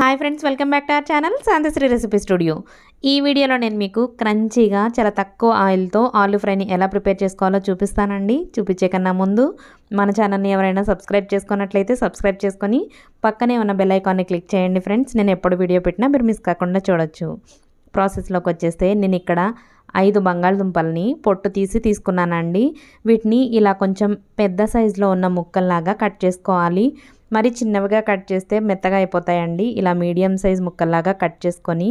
hi friends welcome back to our channel Shanthasri recipe studio ఈ వీడియోలో నేను మీకు క్రంచీగా చాలా తక్కువ ఆయిల్తో ఆలు ఫ్రైని ఎలా ప్రిపేర్ చేసుకోవాలో చూపిస్తానండి చూపించే కన్నా ముందు మన ఛానల్ని ఎవరైనా సబ్స్క్రైబ్ చేసుకున్నట్లయితే సబ్స్క్రైబ్ చేసుకొని పక్కనే ఉన్న బెల్ క్లిక్ చేయండి ఫ్రెండ్స్ నేను ఎప్పుడు వీడియో పెట్టినా మీరు మిస్ కాకుండా చూడొచ్చు ప్రాసెస్లోకి వచ్చేస్తే నేను ఇక్కడ ఐదు బంగాళదుంపల్ని పొట్టు తీసి తీసుకున్నానండి వీటిని ఇలా కొంచెం పెద్ద సైజులో ఉన్న ముక్కల్లాగా కట్ చేసుకోవాలి మరి చిన్నవిగా కట్ చేస్తే మెత్తగా అయిపోతాయండి ఇలా మీడియం సైజ్ ముక్కల్లాగా కట్ చేసుకొని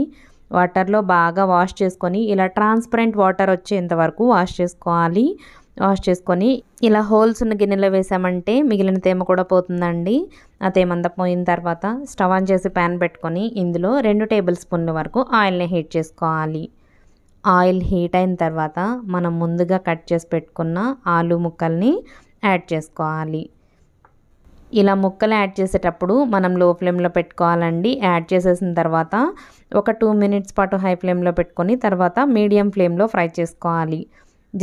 వాటర్లో బాగా వాష్ చేసుకొని ఇలా ట్రాన్స్పరెంట్ వాటర్ వచ్చేంత వరకు వాష్ చేసుకోవాలి వాష్ చేసుకొని ఇలా హోల్స్ ఉన్న గిన్నెలో వేసామంటే మిగిలిన తేమ కూడా పోతుందండి ఆ తేమ అంతా పోయిన తర్వాత స్టవ్ ఆన్ చేసి ప్యాన్ పెట్టుకొని ఇందులో రెండు టేబుల్ స్పూన్ల వరకు ఆయిల్ని హీట్ చేసుకోవాలి ఆయిల్ హీట్ అయిన తర్వాత మనం ముందుగా కట్ చేసి పెట్టుకున్న ఆలు ముక్కల్ని యాడ్ చేసుకోవాలి ఇలా ముక్కలు యాడ్ చేసేటప్పుడు మనం లో ఫ్లేమ్లో పెట్టుకోవాలండి యాడ్ చేసేసిన తర్వాత ఒక టూ మినిట్స్ పాటు హై ఫ్లేమ్లో పెట్టుకొని తర్వాత మీడియం ఫ్లేమ్లో ఫ్రై చేసుకోవాలి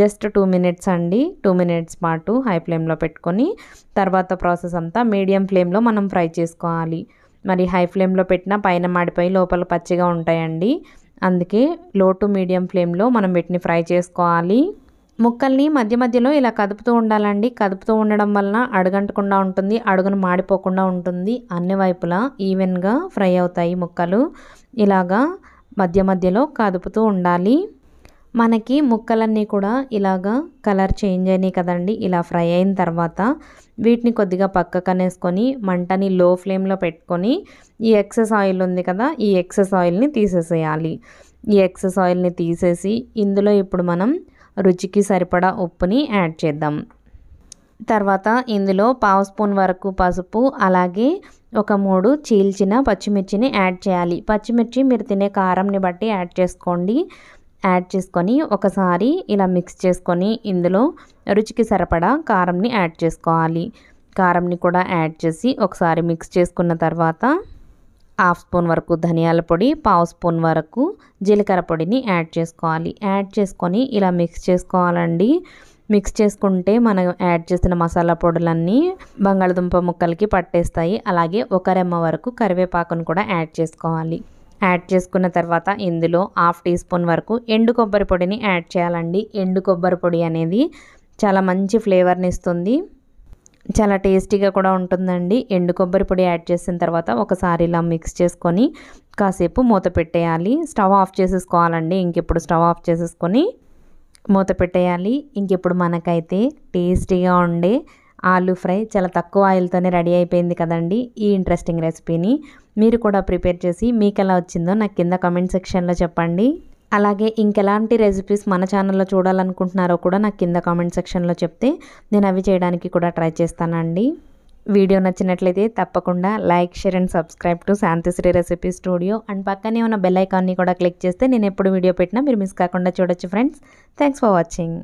జస్ట్ టూ మినిట్స్ అండి టూ మినిట్స్ పాటు హై ఫ్లేమ్లో పెట్టుకొని తర్వాత ప్రాసెస్ అంతా మీడియం ఫ్లేమ్లో మనం ఫ్రై చేసుకోవాలి మరి హై ఫ్లేమ్లో పెట్టినా పైన మాడిపోయి లోపల పచ్చిగా ఉంటాయండి అందుకే లో టు మీడియం ఫ్లేమ్లో మనం వీటిని ఫ్రై చేసుకోవాలి ముక్కల్ని మధ్య మధ్యలో ఇలా కదుపుతూ ఉండాలండి కదుపుతూ ఉండడం వలన అడగంటకుండా ఉంటుంది అడుగును మాడిపోకుండా ఉంటుంది అన్ని వైపులా ఈవెన్గా ఫ్రై అవుతాయి ముక్కలు ఇలాగా మధ్య మధ్యలో కదుపుతూ ఉండాలి మనకి ముక్కలన్నీ కూడా ఇలాగా కలర్ చేంజ్ అయినాయి కదండి ఇలా ఫ్రై అయిన తర్వాత వీటిని కొద్దిగా పక్కకనేసుకొని మంటని లో ఫ్లేమ్లో పెట్టుకొని ఈ ఎక్సెస్ ఆయిల్ ఉంది కదా ఈ ఎక్సెస్ ఆయిల్ని తీసేసేయాలి ఈ ఎక్సెస్ ఆయిల్ని తీసేసి ఇందులో ఇప్పుడు మనం రుచికి సరిపడా ఉప్పుని యాడ్ చేద్దాం తర్వాత ఇందులో పావు స్పూన్ వరకు పసుపు అలాగే ఒక మూడు చీల్చిన పచ్చిమిర్చిని యాడ్ చేయాలి పచ్చిమిర్చి మీరు తినే కారంని బట్టి యాడ్ చేసుకోండి యాడ్ చేసుకొని ఒకసారి ఇలా మిక్స్ చేసుకొని ఇందులో రుచికి సరిపడా కారంని యాడ్ చేసుకోవాలి కారంని కూడా యాడ్ చేసి ఒకసారి మిక్స్ చేసుకున్న తర్వాత హాఫ్ స్పూన్ వరకు ధనియాల పొడి పావు స్పూన్ వరకు జీలకర్ర పొడిని యాడ్ చేసుకోవాలి యాడ్ చేసుకొని ఇలా మిక్స్ చేసుకోవాలండి మిక్స్ చేసుకుంటే మనం యాడ్ చేసిన మసాలా పొడులన్నీ బంగాళదుంప ముక్కలకి పట్టేస్తాయి అలాగే ఒక రెమ్మ వరకు కరివేపాకును కూడా యాడ్ చేసుకోవాలి యాడ్ చేసుకున్న తర్వాత ఇందులో హాఫ్ టీ స్పూన్ వరకు ఎండు కొబ్బరి పొడిని యాడ్ చేయాలండి ఎండు కొబ్బరి పొడి అనేది చాలా మంచి ఫ్లేవర్ని ఇస్తుంది చాలా టేస్టీగా కూడా ఉంటుందండి ఎండు కొబ్బరి పొడి యాడ్ చేసిన తర్వాత ఒకసారి ఇలా మిక్స్ చేసుకొని కాసేపు మూత పెట్టేయాలి స్టవ్ ఆఫ్ చేసేసుకోవాలండి ఇంకెప్పుడు స్టవ్ ఆఫ్ చేసేసుకొని మూత పెట్టేయాలి ఇంకెప్పుడు మనకైతే టేస్టీగా ఉండే ఆలు ఫ్రై చాలా తక్కువ ఆయిల్తోనే రెడీ అయిపోయింది కదండి ఈ ఇంట్రెస్టింగ్ రెసిపీని మీరు కూడా ప్రిపేర్ చేసి మీకు ఎలా వచ్చిందో నాకు కింద కమెంట్ సెక్షన్లో చెప్పండి అలాగే ఇంకెలాంటి రెసిపీస్ మన ఛానల్లో చూడాలనుకుంటున్నారో కూడా నాకు కింద కామెంట్ సెక్షన్లో చెప్తే నేను అవి చేయడానికి కూడా ట్రై చేస్తానండి వీడియో నచ్చినట్లయితే తప్పకుండా like share and subscribe to Shantishri recipe studio and పక్కనే ఉన్న బెల్ ఐకాన్ని కూడా క్లిక్ చేస్తే నేను ఎప్పుడు వీడియో పెట్టినా మీరు మిస్ కాకుండా చూడొచ్చు ఫ్రెండ్స్ థ్యాంక్స్ ఫర్ వాచింగ్